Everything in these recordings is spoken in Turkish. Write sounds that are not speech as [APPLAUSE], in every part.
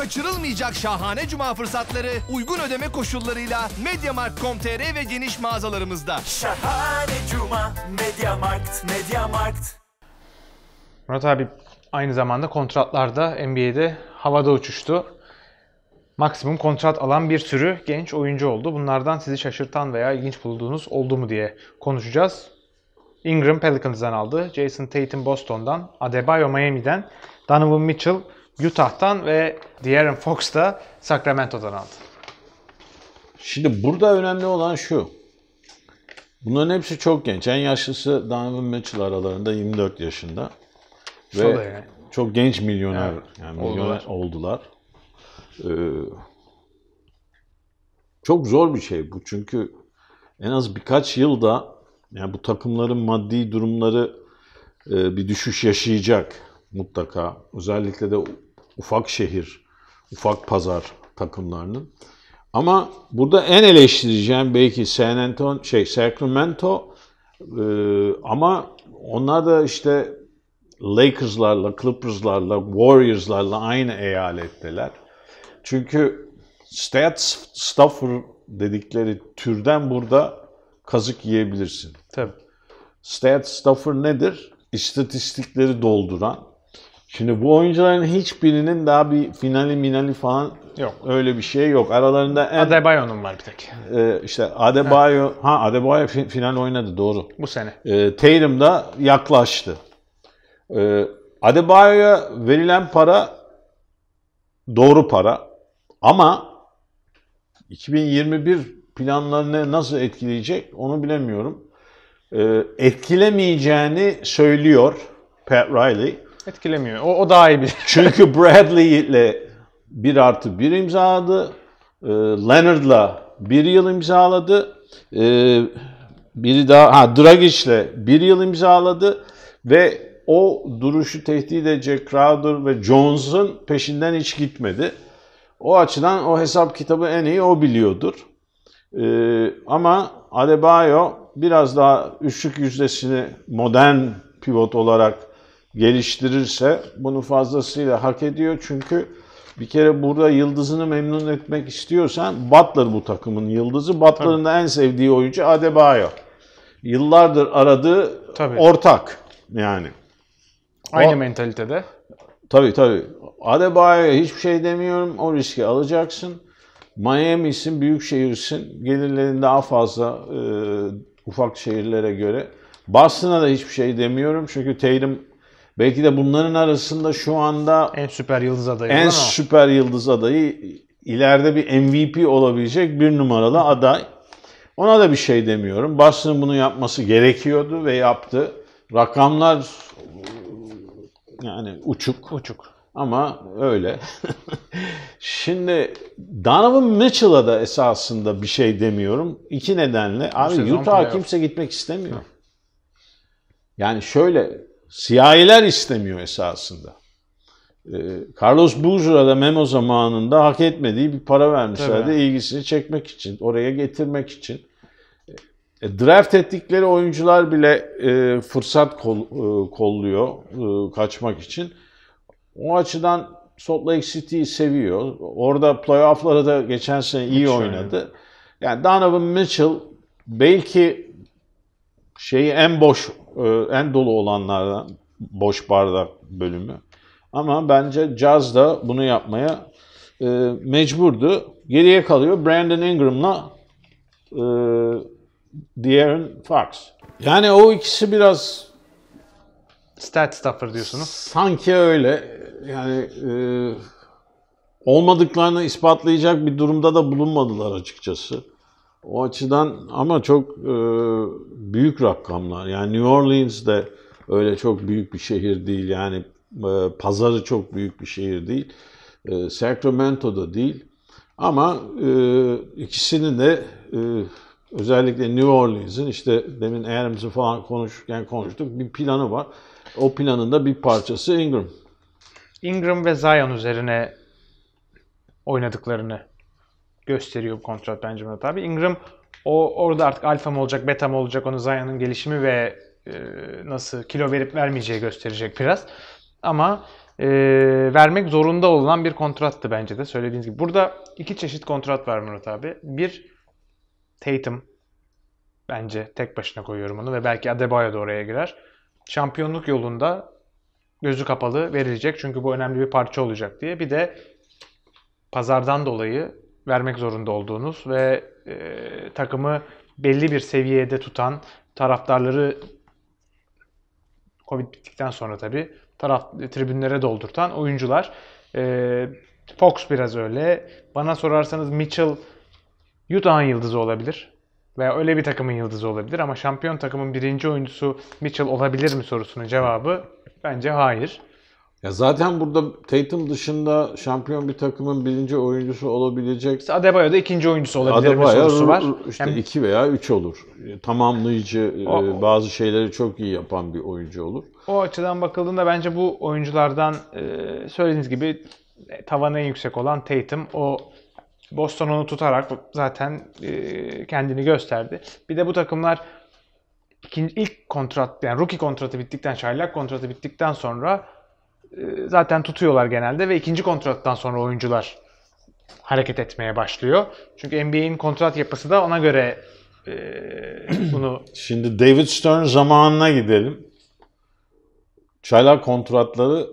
Kaçırılmayacak şahane cuma fırsatları uygun ödeme koşullarıyla mediamarkt.com.tr ve geniş mağazalarımızda. Şahane cuma Mediamarkt, Mediamarkt. Murat abi aynı zamanda kontratlarda NBA'de havada uçuştu. Maksimum kontrat alan bir sürü genç oyuncu oldu. Bunlardan sizi şaşırtan veya ilginç bulduğunuz oldu mu diye konuşacağız. Ingram Pelicans'dan aldı. Jason Tatum Boston'dan. Adebayo Miami'den. Donovan Mitchell Utah'tan ve De'Aaron Fox da Sacramento'dan aldı. Şimdi burada önemli olan şu. Bunların hepsi çok genç. En yaşlısı Donovan Mitchell aralarında 24 yaşında. ve yani. çok genç milyoner, evet. yani milyoner oldular. oldular. Ee, çok zor bir şey bu çünkü en az birkaç yılda yani bu takımların maddi durumları e, bir düşüş yaşayacak mutlaka. Özellikle de ufak şehir, ufak pazar takımlarının. Ama burada en eleştireceğim belki San Antonio, şey Sacramento e, ama onlar da işte Lakers'larla, Clippers'larla, Warriors'larla aynı eyaletteler. Çünkü stat Stafford dedikleri türden burada kazık yiyebilirsin. Tabii. Stat Stafford nedir? İstatistikleri dolduran, Şimdi bu oyuncuların hiçbirinin daha bir finali minali falan Yok. Öyle bir şey yok. Aralarında en... Adebayo'nun var bir tek. E, işte Adebayo... Ha, ha Adebayo final oynadı doğru. Bu sene. E, Tatum da yaklaştı. E, Adebayo'ya verilen para doğru para. Ama 2021 planlarını nasıl etkileyecek onu bilemiyorum. E, etkilemeyeceğini söylüyor Pat Riley etkilemiyor. O, o daha iyi bir [LAUGHS] Çünkü Bradley ile 1 artı 1 imzaladı. E, Leonard'la 1 yıl imzaladı. E, biri daha ha Dragic'le 1 yıl imzaladı ve o duruşu tehdit edecek Crowder ve Jones'un peşinden hiç gitmedi. O açıdan o hesap kitabı en iyi o biliyordur. Ee, ama Adebayo biraz daha üçlük yüzdesini modern pivot olarak geliştirirse bunu fazlasıyla hak ediyor. Çünkü bir kere burada yıldızını memnun etmek istiyorsan Butler bu takımın yıldızı. Butler'ın da en sevdiği oyuncu Adebayo. Yıllardır aradığı tabii. ortak yani. Aynı o, mentalitede. Tabii tabii. Adebayo'ya hiçbir şey demiyorum. O riski alacaksın. Miami'sin, büyük şehirsin. Gelirlerin daha fazla e, ufak şehirlere göre. Boston'a da hiçbir şey demiyorum. Çünkü Tatum Belki de bunların arasında şu anda en süper yıldız adayı en süper yıldız adayı ileride bir MVP olabilecek bir numaralı aday. Ona da bir şey demiyorum. Boston'ın bunu yapması gerekiyordu ve yaptı. Rakamlar yani uçuk. Uçuk. Ama öyle. [LAUGHS] Şimdi Donovan Mitchell'a da esasında bir şey demiyorum. İki nedenle. Abi Utah'a kimse gitmek istemiyor. Yani şöyle siyahiler istemiyor esasında. Ee, Carlos Bujra da memo zamanında hak etmediği bir para vermişlerdi ilgisini çekmek için, oraya getirmek için. E, draft ettikleri oyuncular bile e, fırsat e, kolluyor e, kaçmak için. O açıdan Salt Lake City'yi seviyor. Orada playoff'lara da geçen sene iyi Hiç oynadı. Öyle. Yani Donovan Mitchell belki şeyi en boş, e, en dolu olanlardan boş bardak bölümü. Ama bence Caz da bunu yapmaya e, mecburdu. Geriye kalıyor Brandon Ingram'la e, Fox. Yani o ikisi biraz stat stopper diyorsunuz. Sanki öyle. Yani e, olmadıklarını ispatlayacak bir durumda da bulunmadılar açıkçası. O açıdan ama çok e, büyük rakamlar. Yani New Orleans de öyle çok büyük bir şehir değil. Yani e, pazarı çok büyük bir şehir değil. E, Sacramento da değil. Ama e, ikisini de e, özellikle New Orleans'in işte demin Adams'ı falan konuşurken konuştuk bir planı var. O planın da bir parçası Ingram. Ingram ve Zion üzerine oynadıklarını gösteriyor bu kontrat Benjamin tabi. Ingram o orada artık alfa mı olacak, beta mı olacak onu Zion'ın gelişimi ve e, nasıl kilo verip vermeyeceği gösterecek biraz. Ama e, vermek zorunda olan bir kontrattı bence de söylediğiniz gibi. Burada iki çeşit kontrat var Murat abi. Bir Tatum bence tek başına koyuyorum onu ve belki Adebayo da oraya girer. Şampiyonluk yolunda gözü kapalı verilecek çünkü bu önemli bir parça olacak diye. Bir de pazardan dolayı vermek zorunda olduğunuz ve e, takımı belli bir seviyede tutan taraftarları Covid bittikten sonra tabi taraf tribünlere doldurtan oyuncular. E, Fox biraz öyle. Bana sorarsanız Mitchell Utah'ın yıldızı olabilir. Veya öyle bir takımın yıldızı olabilir ama şampiyon takımın birinci oyuncusu Mitchell olabilir mi sorusunun cevabı bence hayır. Ya zaten burada Tatum dışında şampiyon bir takımın birinci oyuncusu olabilecek. İşte Adebayo da ikinci oyuncusu olabilir Adebayo, bir sorusu var. İşte yani... iki veya üç olur. Tamamlayıcı, e, o, bazı şeyleri çok iyi yapan bir oyuncu olur. O açıdan bakıldığında bence bu oyunculardan e, söylediğiniz gibi e, tavanı en yüksek olan Tatum. O Boston onu tutarak zaten kendini gösterdi. Bir de bu takımlar ikinci, ilk kontrat yani rookie kontratı bittikten, çaylak kontratı bittikten sonra e, zaten tutuyorlar genelde ve ikinci kontrattan sonra oyuncular hareket etmeye başlıyor. Çünkü NBA'in kontrat yapısı da ona göre e, [CLEARS THROAT] bunu... Şimdi David Stern zamanına gidelim. Çaylak kontratları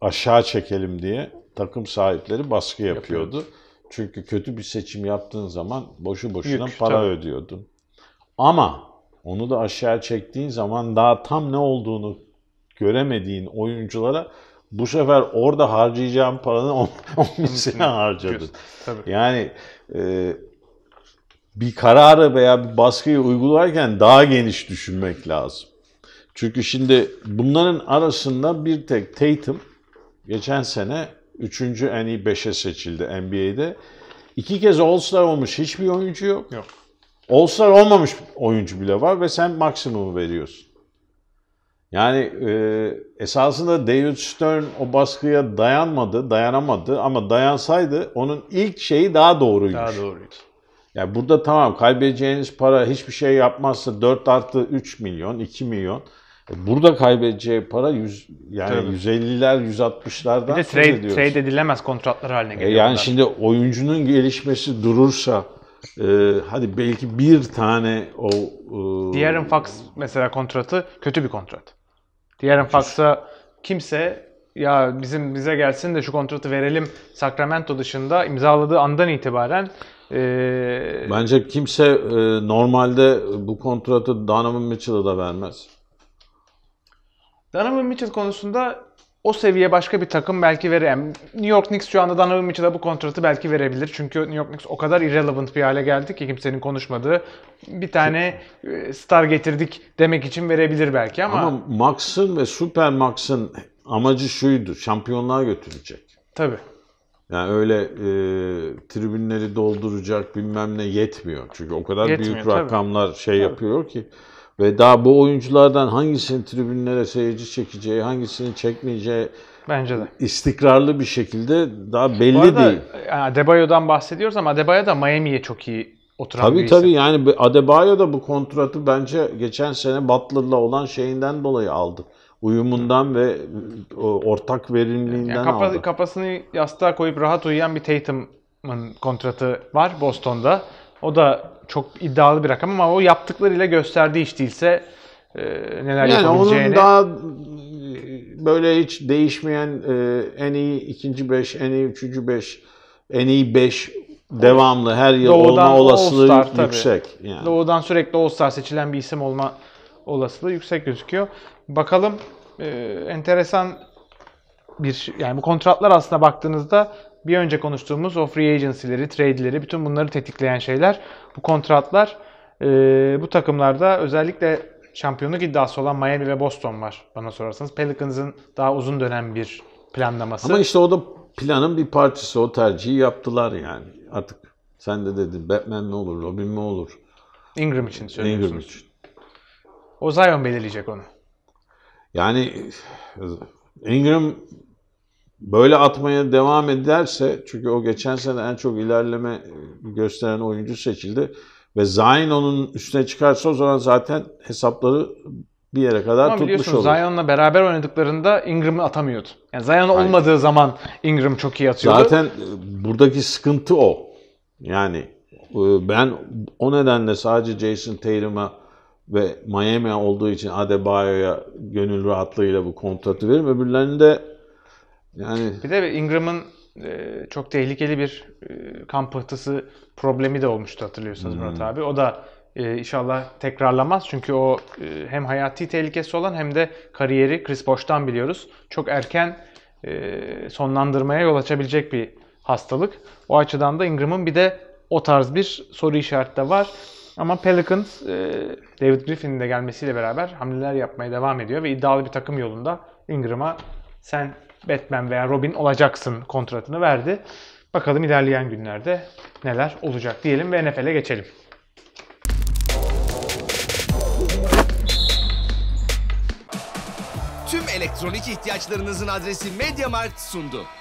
aşağı çekelim diye takım sahipleri baskı yapıyordu. yapıyordu. Çünkü kötü bir seçim yaptığın zaman boşu boşuna Yük, para tabii. ödüyordun. Ama onu da aşağı çektiğin zaman daha tam ne olduğunu göremediğin oyunculara bu sefer orada harcayacağım paranın 10 [LAUGHS] misline harcadın. Tabii. Yani e, bir kararı veya bir baskıyı uygularken daha geniş düşünmek lazım. Çünkü şimdi bunların arasında bir tek Tatum geçen sene 3. en iyi 5'e seçildi NBA'de. İki kez All-Star olmuş hiçbir oyuncu yok. Yok. All-Star olmamış oyuncu bile var ve sen maksimumu veriyorsun. Yani e, esasında David Stern o baskıya dayanmadı, dayanamadı ama dayansaydı onun ilk şeyi daha doğruydu. Daha doğruydu. Yani burada tamam kaybedeceğiniz para hiçbir şey yapmazsa 4 artı 3 milyon, 2 milyon. E, burada kaybedeceği para 100, yani Tabii. 150'ler, 160'lardan Bir de trade, trade edilemez kontratlar haline e, geliyor. yani şimdi oyuncunun gelişmesi durursa e, hadi belki bir tane o... E, Diğerin Fox mesela kontratı kötü bir kontrat. Diğer enfaksa kimse ya bizim bize gelsin de şu kontratı verelim Sacramento dışında imzaladığı andan itibaren e... Bence kimse e, normalde bu kontratı Donovan Mitchell'a da vermez. Donovan Mitchell konusunda o seviye başka bir takım belki verir. New York Knicks şu anda Donovan Mitchell'a bu kontratı belki verebilir. Çünkü New York Knicks o kadar irrelevant bir hale geldi ki kimsenin konuşmadığı. Bir tane e, star getirdik demek için verebilir belki ama. Ama Max'ın ve Super Max'ın amacı şuydu. Şampiyonluğa götürecek. Tabii. Yani öyle e, tribünleri dolduracak bilmem ne yetmiyor. Çünkü o kadar yetmiyor, büyük tabii. rakamlar şey tabii. yapıyor ki. Ve daha bu oyunculardan hangisinin tribünlere seyirci çekeceği, hangisini çekmeyeceği Bence de. istikrarlı bir şekilde daha belli Bu arada, değil. E, Adebayo'dan bahsediyoruz ama Adebayo da Miami'ye çok iyi oturan tabii, bir Tabii tabii yani Adebayo da bu kontratı bence geçen sene Butler'la olan şeyinden dolayı aldı. Uyumundan ve e, ortak verimliliğinden yani kafa, aldı. Kafasını yastığa koyup rahat uyuyan bir Tatum'un kontratı var Boston'da. O da çok iddialı bir rakam ama o yaptıklarıyla gösterdiği iş değilse e, neler yani yapabileceğini. onun daha e, böyle hiç değişmeyen e, en iyi ikinci beş, en iyi üçüncü beş, en iyi beş devamlı her yıl Doğudan olma olasılığı yüksek. Yani. Doğudan sürekli All-Star seçilen bir isim olma olasılığı yüksek gözüküyor. Bakalım e, enteresan bir yani bu kontratlar aslında baktığınızda bir önce konuştuğumuz o free agency'leri, trade'leri, bütün bunları tetikleyen şeyler, bu kontratlar e, bu takımlarda özellikle şampiyonluk iddiası olan Miami ve Boston var bana sorarsanız. Pelicans'ın daha uzun dönem bir planlaması. Ama işte o da planın bir parçası. O tercihi yaptılar yani. Artık sen de dedin Batman ne olur, Robin mi olur? Ingram için söylüyorsunuz. Ingram için. O Zion belirleyecek onu. Yani Ingram böyle atmaya devam ederse çünkü o geçen sene en çok ilerleme e, gösteren oyuncu seçildi ve Zayn onun üstüne çıkarsa o zaman zaten hesapları bir yere kadar Ama tutmuş olur. Zion'la beraber oynadıklarında Ingram'ı atamıyordu. Yani Zion olmadığı zaman Ingram çok iyi atıyordu. Zaten e, buradaki sıkıntı o. Yani e, ben o nedenle sadece Jason Tatum'a ve Miami olduğu için Adebayo'ya gönül rahatlığıyla bu kontratı veririm. de. Yani bir de Ingram'ın e, çok tehlikeli bir e, kan pıhtısı problemi de olmuştu hatırlıyorsunuz Murat hmm. abi. O da e, inşallah tekrarlamaz. Çünkü o e, hem hayati tehlikesi olan hem de kariyeri Chris Bosh'tan biliyoruz. Çok erken e, sonlandırmaya yol açabilecek bir hastalık. O açıdan da Ingram'ın bir de o tarz bir soru işareti de var. Ama Pelicans e, David Griffin'in de gelmesiyle beraber hamleler yapmaya devam ediyor ve iddialı bir takım yolunda Ingram'a sen Batman veya Robin olacaksın kontratını verdi. Bakalım ilerleyen günlerde neler olacak diyelim ve NFL'e geçelim. Tüm elektronik ihtiyaçlarınızın adresi MediaMarkt sundu.